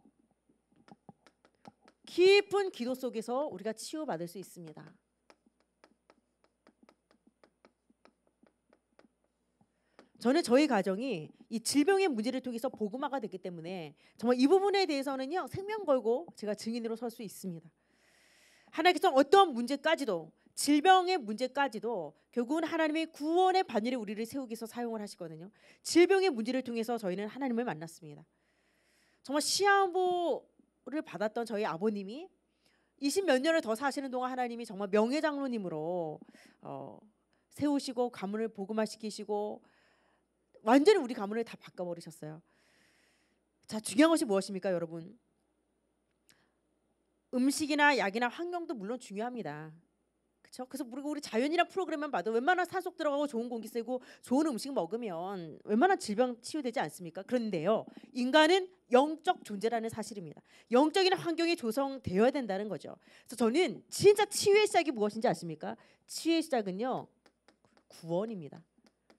깊은 기도 속에서 우리가 치유받을 수 있습니다. 저는 저희 가정이 이 질병의 문제를 통해서 복음화가 됐기 때문에 정말 이 부분에 대해서는요 생명 걸고 제가 증인으로 설 수 있습니다. 하나님께서 어떠 문제까지도 질병의 문제까지도 결국은 하나님의 구원의 바늘이 우리를 세우기 위해서 사용을 하시거든요. 질병의 문제를 통해서 저희는 하나님을 만났습니다. 정말 시한부를 받았던 저희 아버님이 20몇 년을 더 사시는 동안 하나님이 정말 명예장로님으로 어, 세우시고 가문을 복음화시키시고 완전히 우리 가문을 다 바꿔버리셨어요. 자 중요한 것이 무엇입니까 여러분? 음식이나 약이나 환경도 물론 중요합니다. 그렇죠? 그래서 우리가 우리 자연이나 프로그램만 봐도 웬만한 산속 들어가고 좋은 공기 쐬고 좋은 음식 먹으면 웬만한 질병 치유되지 않습니까? 그런데요, 인간은 영적 존재라는 사실입니다. 영적인 환경이 조성되어야 된다는 거죠. 그래서 저는 진짜 치유의 시작이 무엇인지 아십니까? 치유의 시작은요, 구원입니다.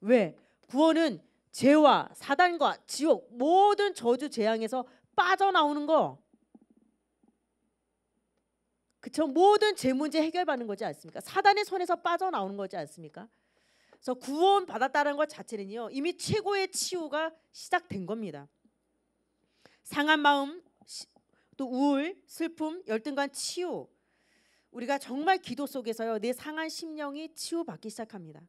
왜? 구원은 죄와 사단과 지옥 모든 저주 재앙에서 빠져나오는 거 그쵸 모든 제 문제 해결받는 거지 않습니까 사단의 손에서 빠져나오는 거지 않습니까 그래서 구원 받았다는 것 자체는요 이미 최고의 치유가 시작된 겁니다 상한 마음 또 우울 슬픔 열등감 치유 우리가 정말 기도 속에서요 내 상한 심령이 치유받기 시작합니다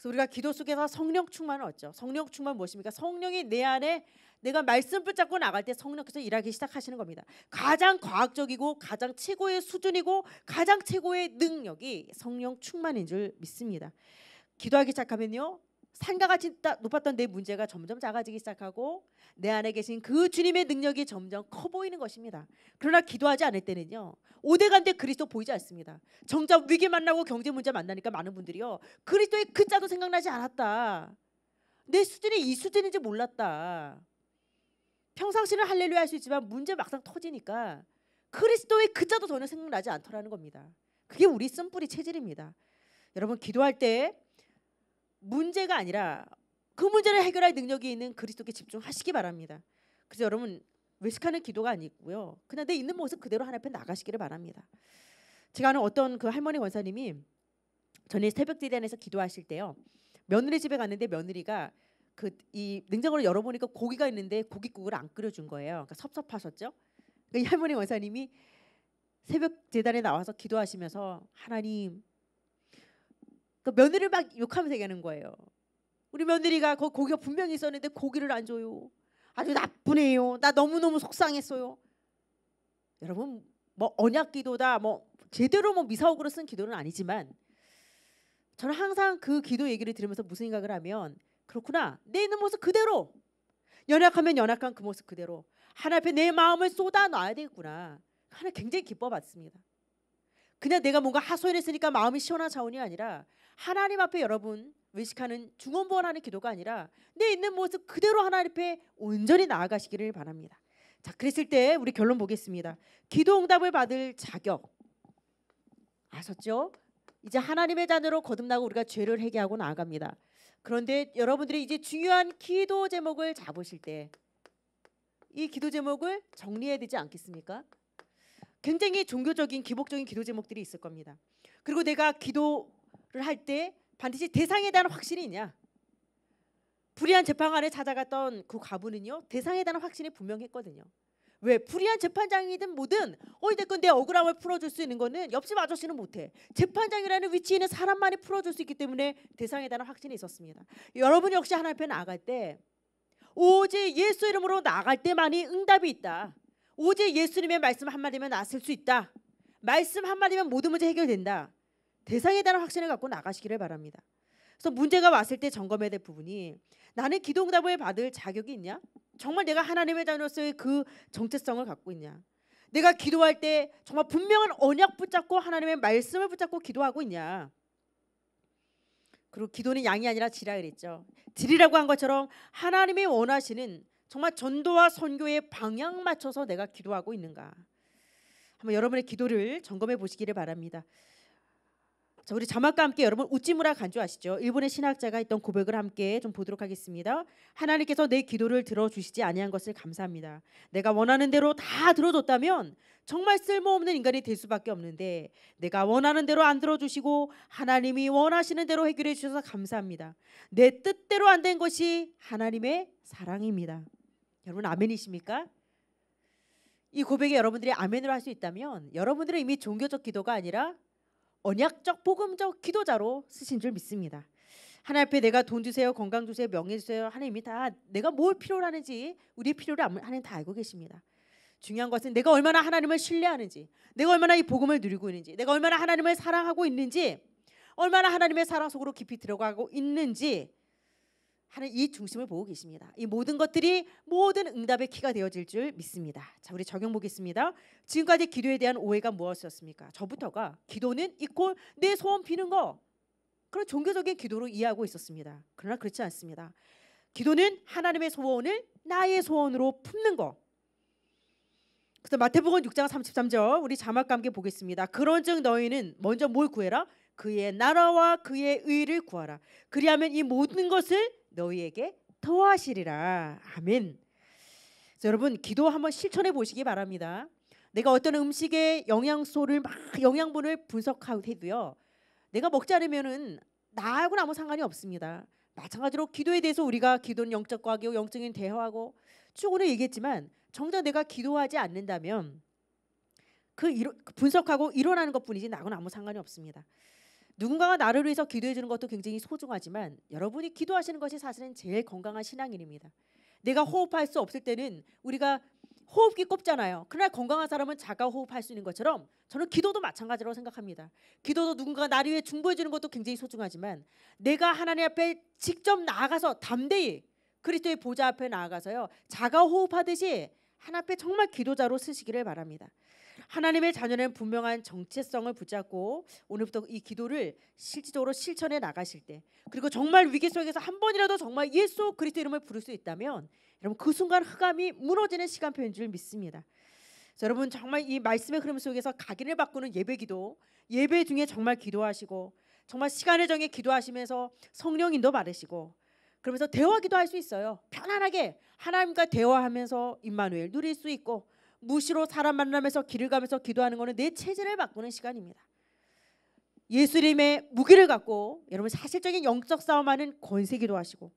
그래서 우리가 기도 속에서 성령 충만을 얻죠. 성령 충만 무엇입니까? 성령이 내 안에 내가 말씀 붙잡고 나갈 때 성령께서 일하기 시작하시는 겁니다. 가장 과학적이고 가장 최고의 수준이고 가장 최고의 능력이 성령 충만인 줄 믿습니다. 기도하기 시작하면요. 산가가 진 높았던 내 문제가 점점 작아지기 시작하고 내 안에 계신 그 주님의 능력이 점점 커 보이는 것입니다. 그러나 기도하지 않을 때는요. 오대간대 그리스도 보이지 않습니다. 정작 위기 만나고 경제 문제 만나니까 많은 분들이요. 그리스도의 그 자도 생각나지 않았다. 내 수준이 이 수준인지 몰랐다. 평상시는 할렐루야 할 수 있지만 문제 막상 터지니까 그리스도의 그 자도 전혀 생각나지 않더라는 겁니다. 그게 우리 쓴뿌리 체질입니다. 여러분 기도할 때 문제가 아니라 그 문제를 해결할 능력이 있는 그리스도께 집중하시기 바랍니다. 그래서 여러분 외식하는 기도가 아니고요. 그냥 내 있는 모습 그대로 하나 앞에 나가시기를 바랍니다. 제가 아는 어떤 그 할머니 권사님이 전에 새벽 제단에서 기도하실 때요. 며느리 집에 갔는데 며느리가 그 이 냉장고를 열어보니까 고기가 있는데 고깃국을 안 끓여준 거예요. 그러니까 섭섭하셨죠. 그러니까 이 할머니 원사님이 새벽 제단에 나와서 기도하시면서 하나님 그 며느리를 막욕하면되얘하는 거예요. 우리 며느리가 그 고기가 분명히 있었는데 고기를 안 줘요. 아주 나쁘네요. 나 너무너무 속상했어요. 여러분 뭐 언약 기도다 뭐 제대로 뭐 미사옥으로 쓴 기도는 아니지만 저는 항상 그 기도 얘기를 들으면서 무슨 생각을 하면 그렇구나. 내 있는 모습 그대로 연약하면 연약한 그 모습 그대로 하나 앞에 내 마음을 쏟아 놔야 되겠구나. 하나 굉장히 기뻐봤습니다. 그냥 내가 뭔가 하소연했으니까 마음이 시원한 자원이 아니라 하나님 앞에 여러분 의식하는 중원부원하는 기도가 아니라 내 있는 모습 그대로 하나님 앞에 온전히 나아가시기를 바랍니다. 자, 그랬을 때 우리 결론 보겠습니다. 기도 응답을 받을 자격 아셨죠? 이제 하나님의 자녀로 거듭나고 우리가 죄를 회개하고 나아갑니다. 그런데 여러분들이 이제 중요한 기도 제목을 잡으실 때 이 기도 제목을 정리해야 되지 않겠습니까? 굉장히 종교적인 기복적인 기도 제목들이 있을 겁니다. 그리고 내가 기도 할때 반드시 대상에 대한 확신이 있냐? 불의한 재판관에 찾아갔던 그 과부는요 대상에 대한 확신이 분명했거든요. 왜 불의한 재판장이든 뭐든 어이됐건 내 억울함을 풀어줄 수 있는 거는 옆집 아저씨는 못해 재판장이라는 위치에 있는 사람만이 풀어줄 수 있기 때문에 대상에 대한 확신이 있었습니다 여러분 역시 하나님 앞에 나갈 때 오직 예수 이름으로 나갈 때만이 응답이 있다 오직 예수님의 말씀 한마디면 낫을 수 있다 말씀 한마디면 모든 문제 해결된다 대상에 대한 확신을 갖고 나가시기를 바랍니다. 그래서 문제가 왔을 때 점검해야 될 부분이 나는 기도 응답을 받을 자격이 있냐? 정말 내가 하나님의 자녀로서의 그 정체성을 갖고 있냐? 내가 기도할 때 정말 분명한 언약 붙잡고 하나님의 말씀을 붙잡고 기도하고 있냐? 그리고 기도는 양이 아니라 지라 그랬죠. 드리라고 한 것처럼 하나님이 원하시는 정말 전도와 선교의 방향 맞춰서 내가 기도하고 있는가? 한번 여러분의 기도를 점검해 보시기를 바랍니다. 자, 우리 자막과 함께 여러분 우찌무라 간주 아시죠? 일본의 신학자가 했던 고백을 함께 좀 보도록 하겠습니다. 하나님께서 내 기도를 들어주시지 아니한 것을 감사합니다. 내가 원하는 대로 다 들어줬다면 정말 쓸모없는 인간이 될 수밖에 없는데 내가 원하는 대로 안 들어주시고 하나님이 원하시는 대로 해결해 주셔서 감사합니다. 내 뜻대로 안 된 것이 하나님의 사랑입니다. 여러분 아멘이십니까? 이 고백에 여러분들이 아멘으로 할 수 있다면 여러분들은 이미 종교적 기도가 아니라 언약적 복음적 기도자로 쓰신 줄 믿습니다. 하나님 앞에 내가 돈 주세요, 건강 주세요, 명예 주세요 하나님이 다 내가 뭘 필요로 하는지 우리의 필요를 하나님 다 알고 계십니다. 중요한 것은 내가 얼마나 하나님을 신뢰하는지, 내가 얼마나 이 복음을 누리고 있는지, 내가 얼마나 하나님을 사랑하고 있는지, 얼마나 하나님의 사랑 속으로 깊이 들어가고 있는지 하는 이 중심을 보고 계십니다. 이 모든 것들이 모든 응답의 키가 되어질 줄 믿습니다. 자, 우리 적용 보겠습니다. 지금까지 기도에 대한 오해가 무엇이었습니까? 저부터가 기도는 이꼴 내 소원 피는거 그런 종교적인 기도로 이해하고 있었습니다. 그러나 그렇지 않습니다. 기도는 하나님의 소원을 나의 소원으로 품는 거. 그래서 마태복음 6장 33절 우리 자막과 함께 보겠습니다. 그런즉 너희는 먼저 뭘 구해라? 그의 나라와 그의 의를 구하라. 그리하면 이 모든 것을 너희에게 더하시리라. 아멘. 여러분 기도 한번 실천해 보시기 바랍니다. 내가 어떤 음식의 영양소를 막 영양분을 분석하고도요 내가 먹지 않으면은 나하고는 아무 상관이 없습니다. 마찬가지로 기도에 대해서 우리가 기도는 영적 과학이고 영적인 대화고쭉 오늘 얘기했지만 정작 내가 기도하지 않는다면 그이 분석하고 일어나는 것뿐이지 나고는 아무 상관이 없습니다. 누군가가 나를 위해서 기도해 주는 것도 굉장히 소중하지만 여러분이 기도하시는 것이 사실은 제일 건강한 신앙인입니다. 내가 호흡할 수 없을 때는 우리가 호흡기 꼽잖아요. 그러나 건강한 사람은 자가 호흡할 수 있는 것처럼 저는 기도도 마찬가지라고 생각합니다. 기도도 누군가 나를 위해 중보해 주는 것도 굉장히 소중하지만 내가 하나님 앞에 직접 나아가서 담대히 그리스도의 보좌 앞에 나아가서요. 자가 호흡하듯이 하나님 앞에 정말 기도자로 쓰시기를 바랍니다. 하나님의 자녀는 분명한 정체성을 붙잡고 오늘부터 이 기도를 실질적으로 실천해 나가실 때 그리고 정말 위기 속에서 한 번이라도 정말 예수 그리스도 이름을 부를 수 있다면 여러분 그 순간 흑암이 무너지는 시간표인 줄 믿습니다. 자, 여러분 정말 이 말씀의 흐름 속에서 각인을 바꾸는 예배기도 예배 중에 정말 기도하시고 정말 시간의 정에 기도하시면서 성령인도 받으시고 그러면서 대화기도 할 수 있어요. 편안하게 하나님과 대화하면서 임마누엘 누릴 수 있고 무시로 사람 만나면서 길을 가면서 기도하는 것은 내 체질을 바꾸는 시간입니다. 예수님의 무기를 갖고 여러분 사실적인 영적 싸움하는 권세기도 하시고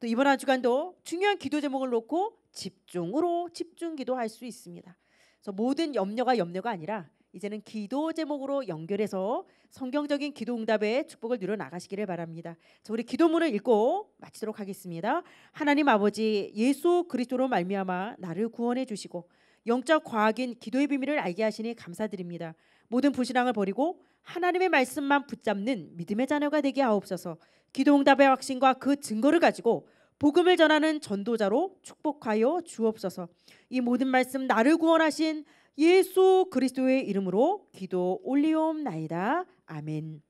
또 이번 한 주간도 중요한 기도 제목을 놓고 집중으로 집중 기도할 수 있습니다. 그래서 모든 염려가 염려가 아니라 이제는 기도 제목으로 연결해서 성경적인 기도 응답의 축복을 누려 나가시기를 바랍니다. 자, 우리 기도문을 읽고 마치도록 하겠습니다. 하나님 아버지 예수 그리스도로 말미암아 나를 구원해 주시고 영적 과학인 기도의 비밀을 알게 하시니 감사드립니다. 모든 불신앙을 버리고 하나님의 말씀만 붙잡는 믿음의 자녀가 되게 하옵소서. 기도 응답의 확신과 그 증거를 가지고 복음을 전하는 전도자로 축복하여 주옵소서. 이 모든 말씀 나를 구원하신 예수 그리스도의 이름으로 기도 올리옵나이다. 아멘.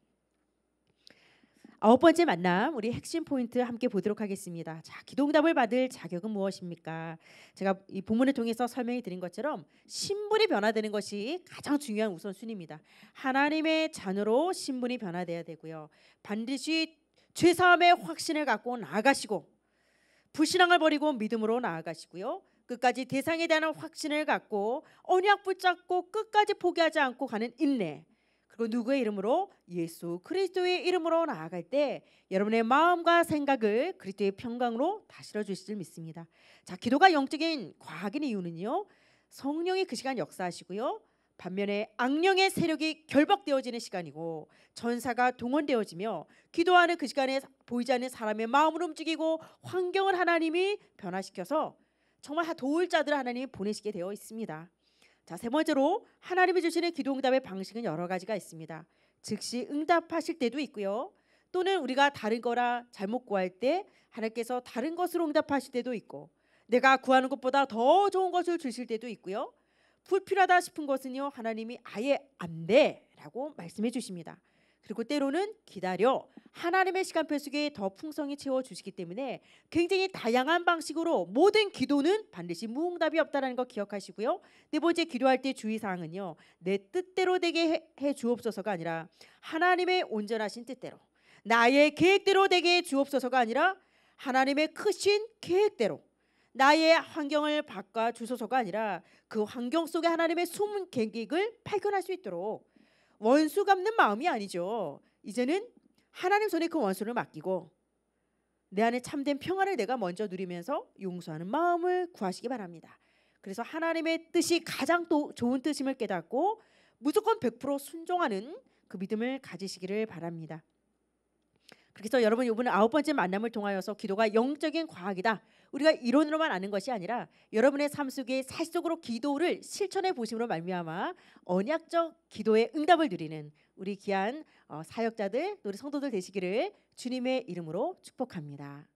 아홉 번째 만남 우리 핵심 포인트 함께 보도록 하겠습니다. 자, 기도응답을 받을 자격은 무엇입니까? 제가 이 본문을 통해서 설명해 드린 것처럼 신분이 변화되는 것이 가장 중요한 우선순위입니다. 하나님의 자녀로 신분이 변화돼야 되고요. 반드시 죄 사함의 확신을 갖고 나아가시고 불신앙을 버리고 믿음으로 나아가시고요. 끝까지 대상에 대한 확신을 갖고 언약 붙잡고 끝까지 포기하지 않고 가는 인내 그리고 누구의 이름으로 예수 그리스도의 이름으로 나아갈 때 여러분의 마음과 생각을 그리스도의 평강으로 다스려 주실 줄 믿습니다. 자, 기도가 영적인 과학인 이유는요. 성령이 그 시간 역사하시고요. 반면에 악령의 세력이 결박되어지는 시간이고 전사가 동원되어지며 기도하는 그 시간에 보이지 않는 사람의 마음을 움직이고 환경을 하나님이 변화시켜서 정말 도울 자들을 하나님이 보내시게 되어 있습니다. 자, 세 번째로 하나님이 주시는 기도 응답의 방식은 여러 가지가 있습니다. 즉시 응답하실 때도 있고요. 또는 우리가 다른 거라 잘못 구할 때 하나님께서 다른 것으로 응답하실 때도 있고 내가 구하는 것보다 더 좋은 것을 주실 때도 있고요. 불필요하다 싶은 것은요. 하나님이 아예 안 돼라고 말씀해 주십니다. 그리고 때로는 기다려 하나님의 시간표 속에 더 풍성히 채워 주시기 때문에 굉장히 다양한 방식으로 모든 기도는 반드시 무응답이 없다는거 기억하시고요. 네 번째 기도할 때 주의 사항은요. 내 뜻대로 되게 해, 해 주옵소서가 아니라 하나님의 온전하신 뜻대로 나의 계획대로 되게 해 주옵소서가 아니라 하나님의 크신 계획대로 나의 환경을 바꿔 주소서가 아니라 그 환경 속에 하나님의 숨은 계획을 발견할 수 있도록 원수 갚는 마음이 아니죠. 이제는 하나님 손에 그 원수를 맡기고 내 안에 참된 평화를 내가 먼저 누리면서 용서하는 마음을 구하시기 바랍니다. 그래서 하나님의 뜻이 가장 또 좋은 뜻임을 깨닫고 무조건 100% 순종하는 그 믿음을 가지시기를 바랍니다. 그래서 여러분 이번에 아홉 번째 만남을 통하여서 기도가 영적인 과학이다. 우리가 이론으로만 아는 것이 아니라 여러분의 삶 속에 사실적으로 기도를 실천해 보심으로 말미암아 언약적 기도에 응답을 드리는 우리 귀한 어, 사역자들 우리 성도들 되시기를 주님의 이름으로 축복합니다.